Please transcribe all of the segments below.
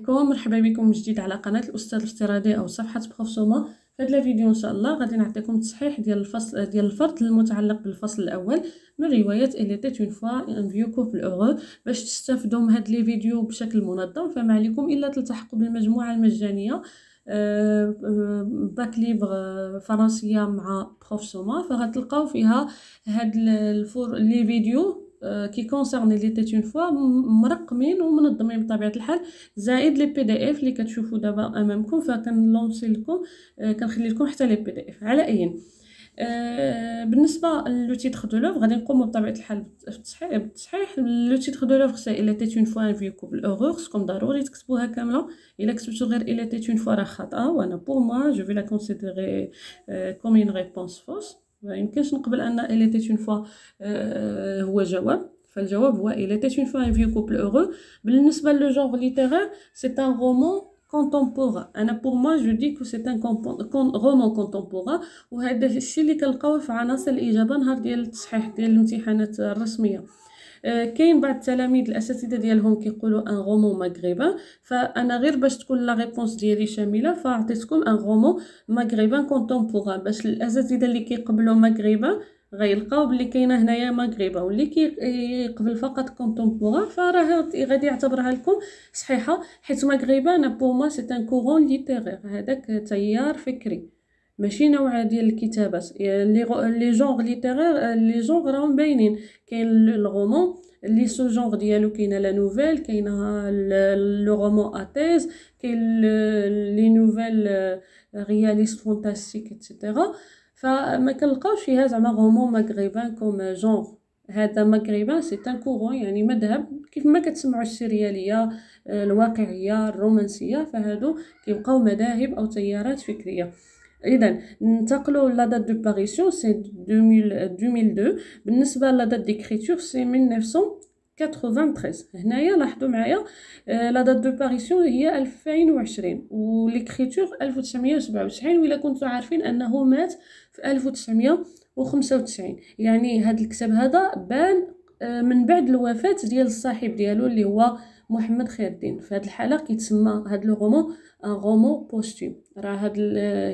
مرحبا مرحبا بكم من جديد على قناه الاستاذ الافتراضي او صفحه بروفسوما في هذا الفيديو ان شاء الله غادي نعطيكم تصحيح ديال الفصل ديال الفرد المتعلق بالفصل الاول من روايه اليتيت اون فوا ان فيو كوبل اوغو باش تستافدوا من هاد لي فيديو بشكل منظم فما عليكم الا تلتحقوا بالمجموعه المجانيه باك ليبر فرنسيه مع بروف سوما فغتلقاو فيها هاد الفور لي فيديو آه، كي كونسيرني لي تيت اون فوا مرقمين ومنظمين بطبيعه الحال زائد لي بي دي اف اللي كتشوفوا دابا امامكم فكنلونسي لكم آه، كنخلي لكم حتى لي بي دي اف على اي آه، بالنسبه لو تيتر دو لوف غادي نقومو بطبيعه الحال بالتصحيح بالتصحيح لو تيتر دو لوف سي الا تيت اون فوا ان فيو كوبل اوغور خصكم ضروري تكتبوها كامله الا كتبتو غير الا تيت اون فوا راه خطا وانا بور موا جو في لا كونسيديري كوم اون ريبونس فوس ما يمكنش نقبل ان الي تي اون فوا هو جواب فالجواب هو الي تي اون فوا ان فيو كوبل اوغو بالنسبه لو جونغ ليتيرير سي ان رومان كونتمبوران انا بور ما جو دي كو سي ان رومون كونتمبوران وهذا الشيء اللي كنلقاوه في عناصر الاجابه نهار ديال التصحيح ديال الامتحانات الرسميه آه، كاين بعض التلاميذ الاساتذه ديالهم كيقولوا ان غومو مغربان فانا غير باش تكون لا ريبونس ديالي شامله فعطيتكم ان غومو مغربان كونتومبوران باش الاساتذه اللي كيقبلوا مغربان غيلقاو بلي كاينه هنايا مغربه واللي كيقبل فقط كونتومبوران فراه غادي يعتبرها لكم صحيحه حيت مغربه انا بوما سي ان كورون ليتيرير هذاك تيار فكري ماشي نوع ديال الكتابات يعني لي جونغ ليتيرير آه، لي جونغ راهم باينين كاين الرومون لي سو جونغ ديالو كاينه لا نوفيل كاينه لو رومون اتيز كاين لي نوفيل رياليست فانتاستيك ايتترا فما كنلقاوش فيها زعما رومون مغربان كوم جونغ هذا مغربا سي تان كورون يعني مذهب كيف ما كتسمعوا السرياليه آه، الواقعيه الرومانسيه فهادو كيبقاو مذاهب او تيارات فكريه اذا ننتقلوا لا دات دو باريسيون سي 2002 بالنسبه لا دات ديكريتور سي 1993 هنايا لاحظوا معايا لا دات دو باريسيون هي 2020 وليكريتور 1997 و الا كنتو عارفين انه مات في 1995 يعني هذا الكتاب هذا بان آه، من بعد الوفاه ديال الصاحب ديالو اللي هو محمد خير الدين في هذه الحاله كيتسمى هذا ان رومون بوستيم راه هاد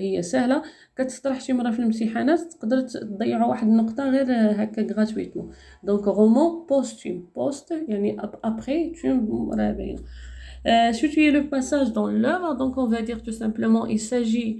هي سهله كتطرح شي مره في الامتحانات تقدر تضيع واحد النقطه غير هكا غراتويتمون دونك رومون بوستيم بوست يعني ابري تيم راه باينه Euh, si لو es دون لوغ دونك l'heure, donc on va dire il s'agit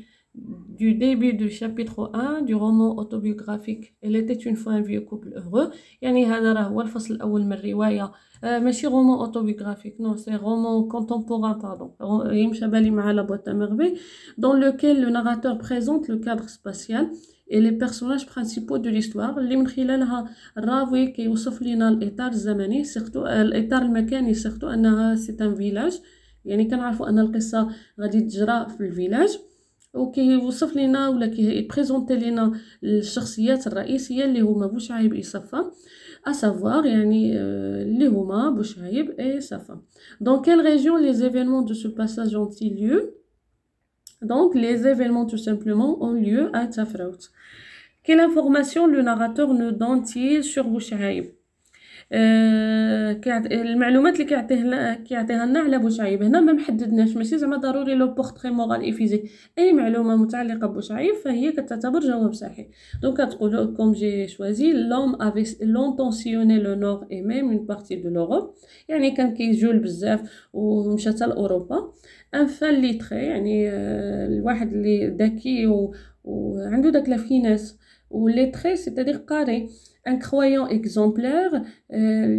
du début du chapitre 1 du roman autobiographique Elle était une fois un vieux couple heureux يعني هذا راه هو الفصل الاول من الروايه آه, ماشي رومان اوتوبيوغرافيك نو سي رومان كونتمبوران باردون يمشى بالي مع لا بوتا ميرفي دون لوكيل لو ناراتور بريزونت لو كادر سباسيال اي لي بيرسوناج برينسيبو دو ليستوار لي من خلالها الراوي كيوصف لينا الاطار الزمني سيرتو الاطار المكاني سيختو انها سي ان فيلاج يعني كنعرفو ان القصه غادي تجرى في الفيلاج Ok, sauf l'éna ou qui est présentée l'éna, le sorcier, c'est-à-dire l'éna, l'éhuma, Bouchaïb et Safa, à savoir l'éhuma, Bouchaïb et Safa. Dans quelle région les événements de ce passage ont-ils lieu? Donc, les événements tout simplement ont lieu à Tafraut. Quelle information le narrateur ne donne-t-il sur Bouchaïb? آه، المعلومات اللي كيعطيه كيعطيها لنا على بوشعيب هنا ما محددناش ماشي زعما ضروري لو بورتري مورال فيزيك اي معلومه متعلقه ببوشعيب فهي كتعتبر جواب صحيح دونك كتقول كوم جي شوازي لوم افي لون طونسيوني لو نور اي ميم اون بارتي دو لوروب يعني كان كيجول بزاف ومشى حتى لاوروبا ان فان يعني آه، الواحد اللي ذكي وعنده داك لافيناس ou lettré, c'est-à-dire carré. Un croyant exemplaire, euh,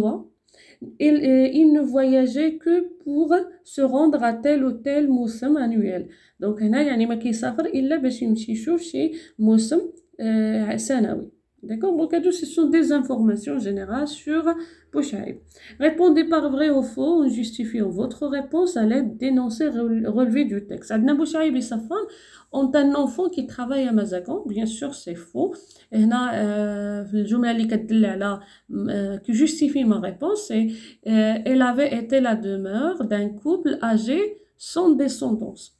euh, il, ne voyageait que pour se rendre à tel ou tel moussum annuel. Donc, هنا a ما qui il باش يمشي يشوف شي موسم Sanawi D'accord Donc, ce sont des informations générales sur Bouchaïb. Répondez par vrai ou faux en justifiant votre réponse à l'aide d'énoncés relevés du texte. Adna Bouchaïb et sa femme ont un enfant qui travaille à Mazagan. Bien sûr, c'est faux. Et là, euh, euh qui justifie ma réponse, c'est euh, Elle avait été la demeure d'un couple âgé sans descendance ».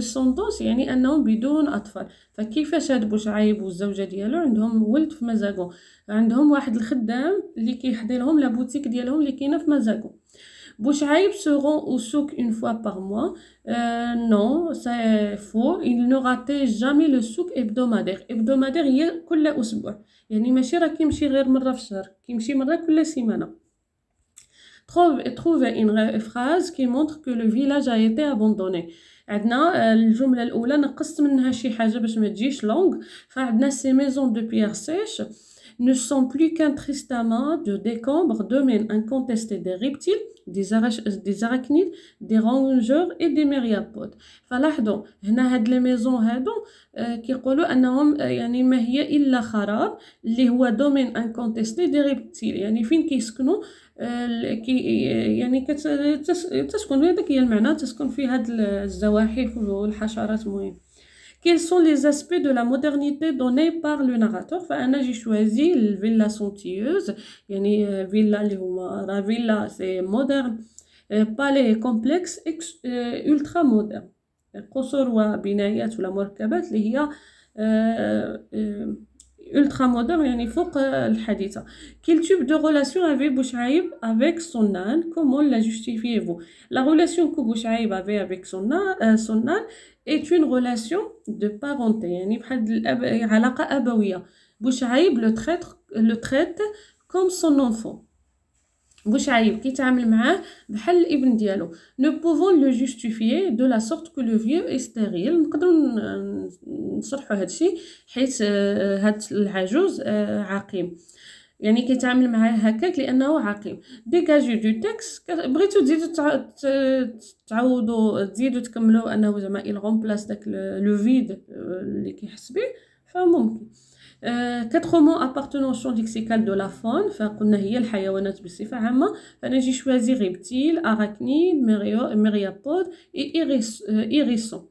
السندوس يعني انهم بدون اطفال فكيفاش هاد بوشعيب والزوجه ديالو عندهم ولد في مزاكو عندهم واحد الخدام اللي كيحضي لهم لا بوتيك ديالهم اللي كاينه في مزاكو بوشعيب seront او سوك اون فوا بار موا نو سي فو faux. نو راتي جامي لو سوك souk hebdomadaire. هي كل أسبوع. يعني ماشي راه كيمشي غير مرة في الشهر. كيمشي مرة كل سيمانة. Trouve, trouve une phrase qui montre que le village a été abandonné. عندنا آه، الجمله الاولى نقصت منها شي حاجه باش ما تجيش لونغ فعندنا سي ميزون دو بيير سيش ne sont plus qu'un triste amas de décombres, domaines incontestés des reptiles, des, arach... des arachnides, des rongeurs et des myriapodes. فلاحظوا هنا هاد لي ميزون هادو آه كيقولوا انهم يعني ما هي الا خراب اللي هو دومين انكونتيستي دي ريبتيل يعني فين كيسكنوا آه كي يعني تسكن هذاك هي المعنى تسكن في هاد الزواحف والحشرات المهم Quels sont les aspects de la modernité donnés par le narrateur J'ai choisi la villa somptueuse, euh, villa, la villa c'est moderne, euh, palais complexe, euh, ultra moderne. la il y a ultra moderne quel type de relation avait Bouchaïb avec son âne comment la justifiez-vous la relation que Bouchaïb avait avec son son âne est une relation de parenté يعني بحال الأب... علاقة أبوية بوشعيب لو تريت لو تريت كوم سون انفون بوشعيب كيتعامل معاه بحال الابن ديالو نو بوفون لو جوستيفيي دو لا سورت كو لو فيو استغيل نقدروا نشرحوا هادشي حيت آه، هاد العجوز آه، عقيم يعني كيتعامل معاه هكاك لانه عقيم ديكاجي دو تكس بغيتو تزيدو تعوضو تزيدو تكملو انه زعما il remplace داك لو فيد آه، اللي كيحس به فممكن كتخ مو ابارتونون شون ليكسيكال دو لا فون فقلنا هي الحيوانات بصفة عامة فأنا جي شوازي غيبتيل أراكنيد ميريابود إيريسون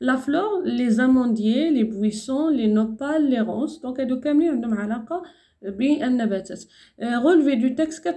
لا فلور لي زامونديي لي بويسون لي نوبال لي رونس دونك هادو كاملين عندهم علاقة بالنباتات غولفي دو تكست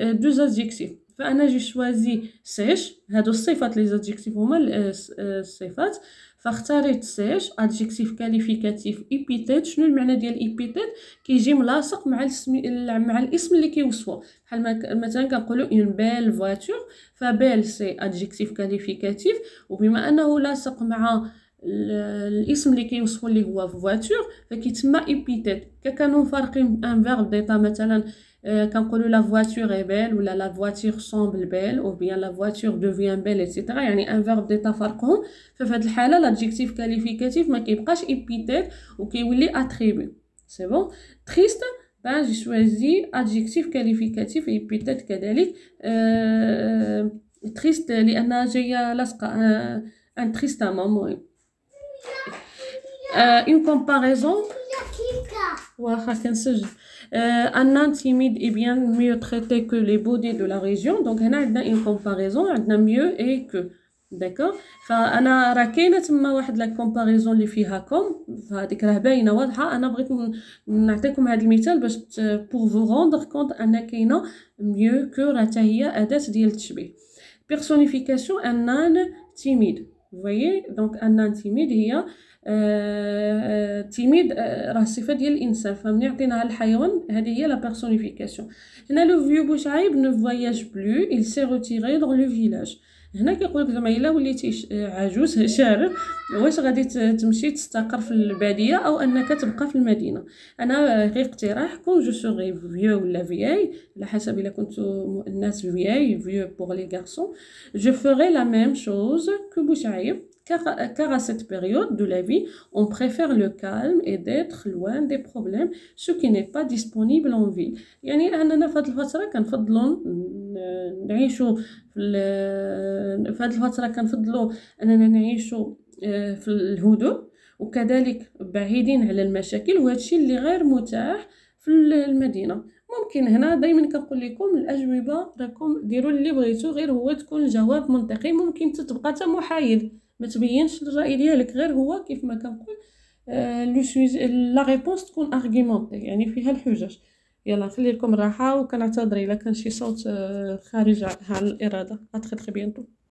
دو زادجيكتيف فانا جي شوازي سيش هادو الصفات لي زادجيكتيف هما الصفات آه، آه، فاختاريت سيش ادجيكتيف كاليفيكاتيف ايبيتيت شنو المعنى ديال ايبيتيت كيجي ملاصق مع الاسم مع الاسم اللي كيوصفو بحال مثلا كنقولوا اون بيل فواتور فبيل سي ادجيكتيف كاليفيكاتيف وبما انه لاصق مع الاسم اللي كيوصفو اللي هو فواتور فكيتسمى ايبيتيت ككانوا فارقين ان فيرب ديتا مثلا آه، كنقولوا لا فواتور اي بيل ولا لا فواتور سومبل بيل او بيان لا فواتور دوفيان بيل ايتترا يعني ان فيرب ديتا فرقهم ففي هذه الحاله لادجيكتيف كاليفيكاتيف ما كيبقاش ايبيتيت وكيولي اتريبي سي بون تريست بان جي choisi adjectif كاليفيكاتيف et كذلك تريست آه، آه، triste لأنها جاية لاصقة ان تريست triste moment اون كومباريزون واخا كنسجل ان تيميد اي بيان ميو تريتي كو لي بودي دو لا ريجيون دونك هنا عندنا اون كومباريزون عندنا ميو اي كو داكوغ فانا راه كاينه تما واحد لا كومباريزون اللي فيها كوم فهاديك راه باينه واضحه انا بغيت نعطيكم هذا المثال باش بور فو روندر كونت ان كاينه ميو كو راه حتى هي اداه ديال التشبيه بيرسونيفيكاسيون انان تيميد فوايي دونك ان تيميد هي تيميد راه صفه ديال الانسان فملي عطيناها للحيوان هذه هي لا بيرسونيفيكاسيون هنا لو فيو بوشعيب نو فواياج بلو il s'est retiré dans le village هنا كيقول لك زعما الا وليتي عجوز شارع واش غادي تمشي تستقر في الباديه او انك تبقى في المدينه انا غير اقتراح كون جو سوغي فيو ولا فياي على حسب الا كنتو الناس فياي فيو بوغ لي غارسون جو فوري لا ميم شوز كو بوشعيب car, car à cette période de la vie, on préfère le calme et d'être loin des problèmes, ce qui n'est pas disponible en ville. يعني أننا في هذه الفترة كنفضلوا نعيشوا في هذه الفترة كنفضلوا أننا نعيشوا آه، في الهدوء وكذلك بعيدين على المشاكل وهذا الشيء اللي غير متاح في المدينة ممكن هنا دائما كنقول لكم الاجوبه راكم ديروا اللي بغيتو غير هو تكون جواب منطقي ممكن تتبقى حتى محايد ما تبينش الراي ديالك غير هو كيف ما كنقول آه، لو سويز لا ريبونس تكون ارغيمونتي يعني فيها الحجج يلا نخلي لكم الراحه وكنعتذر الا كان شي صوت آه، خارج على الاراده اتري تري بيانتو